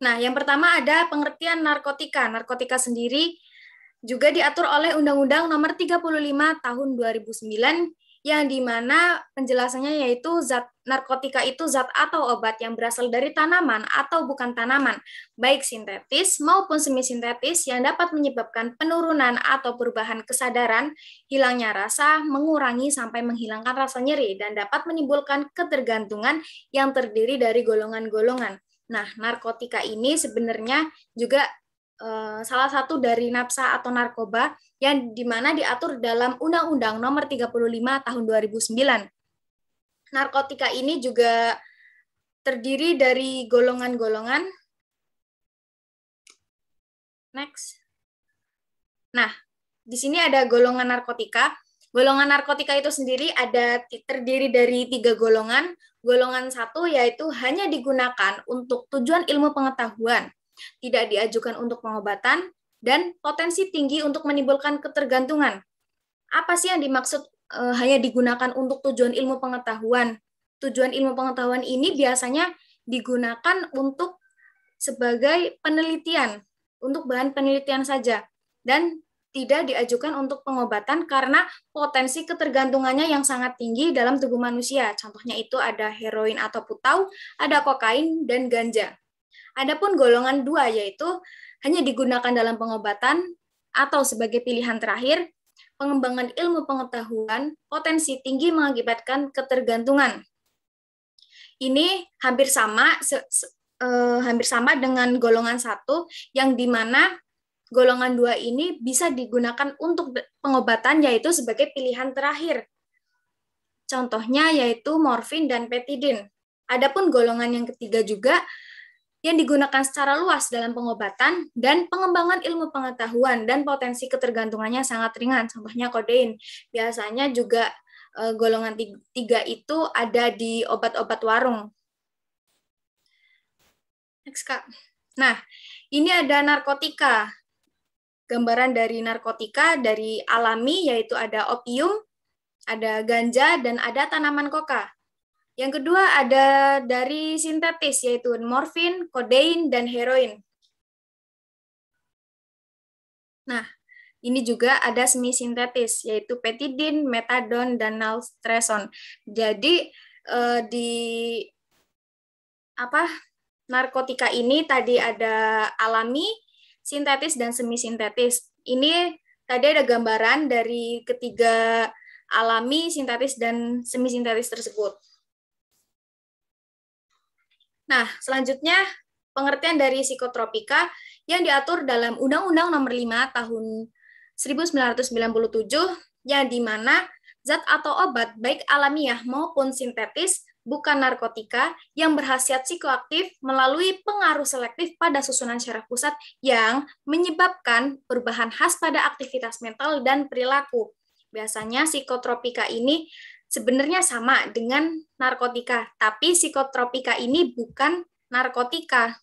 Nah, yang pertama ada pengertian narkotika. Narkotika sendiri juga diatur oleh Undang-Undang Nomor 35 Tahun 2009 yang di mana penjelasannya yaitu zat narkotika itu zat atau obat yang berasal dari tanaman atau bukan tanaman, baik sintetis maupun semi sintetis yang dapat menyebabkan penurunan atau perubahan kesadaran, hilangnya rasa, mengurangi sampai menghilangkan rasa nyeri, dan dapat menimbulkan ketergantungan yang terdiri dari golongan-golongan. Nah, narkotika ini sebenarnya juga e, salah satu dari nafsa atau narkoba yang dimana diatur dalam Undang-Undang Nomor 35 Tahun 2009. Narkotika ini juga terdiri dari golongan-golongan. Next. Nah, di sini ada golongan narkotika Golongan narkotika itu sendiri ada terdiri dari tiga golongan. Golongan satu yaitu hanya digunakan untuk tujuan ilmu pengetahuan, tidak diajukan untuk pengobatan, dan potensi tinggi untuk menimbulkan ketergantungan. Apa sih yang dimaksud e, hanya digunakan untuk tujuan ilmu pengetahuan? Tujuan ilmu pengetahuan ini biasanya digunakan untuk sebagai penelitian, untuk bahan penelitian saja. Dan tidak diajukan untuk pengobatan karena potensi ketergantungannya yang sangat tinggi dalam tubuh manusia. Contohnya itu ada heroin atau putau, ada kokain, dan ganja. Adapun golongan dua yaitu hanya digunakan dalam pengobatan atau sebagai pilihan terakhir, pengembangan ilmu pengetahuan potensi tinggi mengakibatkan ketergantungan. Ini hampir sama se, se, eh, hampir sama dengan golongan satu yang dimana golongan dua ini bisa digunakan untuk pengobatan yaitu sebagai pilihan terakhir. Contohnya yaitu morfin dan petidin. Adapun golongan yang ketiga juga yang digunakan secara luas dalam pengobatan dan pengembangan ilmu pengetahuan dan potensi ketergantungannya sangat ringan, contohnya kodein. Biasanya juga e, golongan tiga itu ada di obat-obat warung. Next, Kak. Nah, ini ada narkotika gambaran dari narkotika dari alami yaitu ada opium, ada ganja dan ada tanaman koka. Yang kedua ada dari sintetis yaitu morfin, kodein dan heroin. Nah, ini juga ada semi sintetis yaitu petidin, metadon dan naltrexone. Jadi eh, di apa narkotika ini tadi ada alami, sintetis dan semi sintetis. Ini tadi ada gambaran dari ketiga alami, sintetis dan semi sintetis tersebut. Nah, selanjutnya pengertian dari psikotropika yang diatur dalam Undang-Undang Nomor 5 Tahun 1997 yang dimana zat atau obat baik alamiah maupun sintetis bukan narkotika yang berhasiat psikoaktif melalui pengaruh selektif pada susunan syaraf pusat yang menyebabkan perubahan khas pada aktivitas mental dan perilaku. Biasanya psikotropika ini sebenarnya sama dengan narkotika, tapi psikotropika ini bukan narkotika.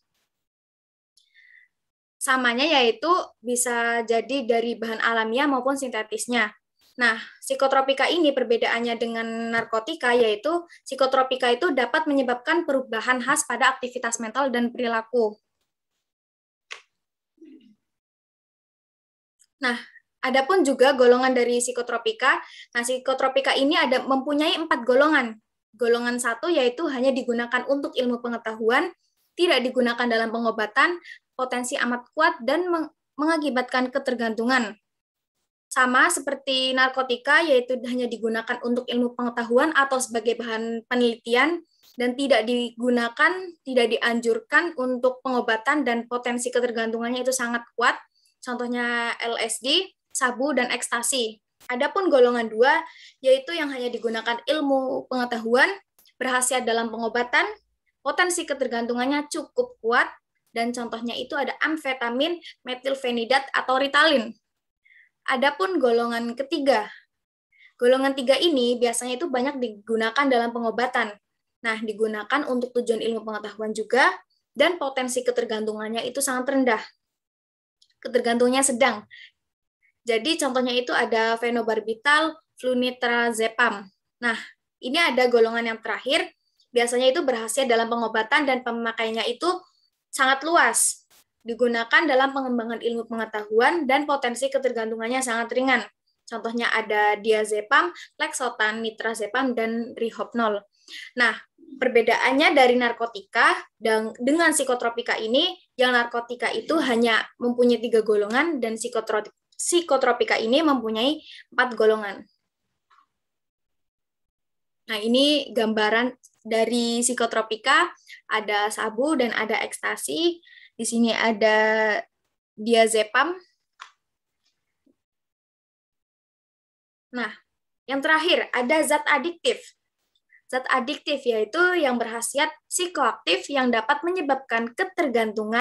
Samanya yaitu bisa jadi dari bahan alamiah maupun sintetisnya. Nah, psikotropika ini perbedaannya dengan narkotika yaitu psikotropika itu dapat menyebabkan perubahan khas pada aktivitas mental dan perilaku. Nah, adapun juga golongan dari psikotropika. Nah, psikotropika ini ada mempunyai empat golongan. Golongan satu yaitu hanya digunakan untuk ilmu pengetahuan, tidak digunakan dalam pengobatan, potensi amat kuat dan mengakibatkan ketergantungan sama seperti narkotika yaitu hanya digunakan untuk ilmu pengetahuan atau sebagai bahan penelitian dan tidak digunakan, tidak dianjurkan untuk pengobatan dan potensi ketergantungannya itu sangat kuat. Contohnya LSD, sabu, dan ekstasi. Adapun golongan dua, yaitu yang hanya digunakan ilmu pengetahuan, berhasil dalam pengobatan, potensi ketergantungannya cukup kuat, dan contohnya itu ada amfetamin, metilfenidat, atau ritalin ada pun golongan ketiga. Golongan tiga ini biasanya itu banyak digunakan dalam pengobatan. Nah, digunakan untuk tujuan ilmu pengetahuan juga, dan potensi ketergantungannya itu sangat rendah. Ketergantungnya sedang. Jadi contohnya itu ada fenobarbital, flunitrazepam. Nah, ini ada golongan yang terakhir, biasanya itu berhasil dalam pengobatan dan pemakaiannya itu sangat luas digunakan dalam pengembangan ilmu pengetahuan dan potensi ketergantungannya sangat ringan. Contohnya ada diazepam, lexotan, nitrazepam, dan rihopnol. Nah, perbedaannya dari narkotika dan dengan psikotropika ini, yang narkotika itu hanya mempunyai tiga golongan dan psikotropika ini mempunyai empat golongan. Nah, ini gambaran dari psikotropika, ada sabu dan ada ekstasi. Di sini ada diazepam. Nah, yang terakhir ada zat adiktif. Zat adiktif yaitu yang berhasiat psikoaktif yang dapat menyebabkan ketergantungan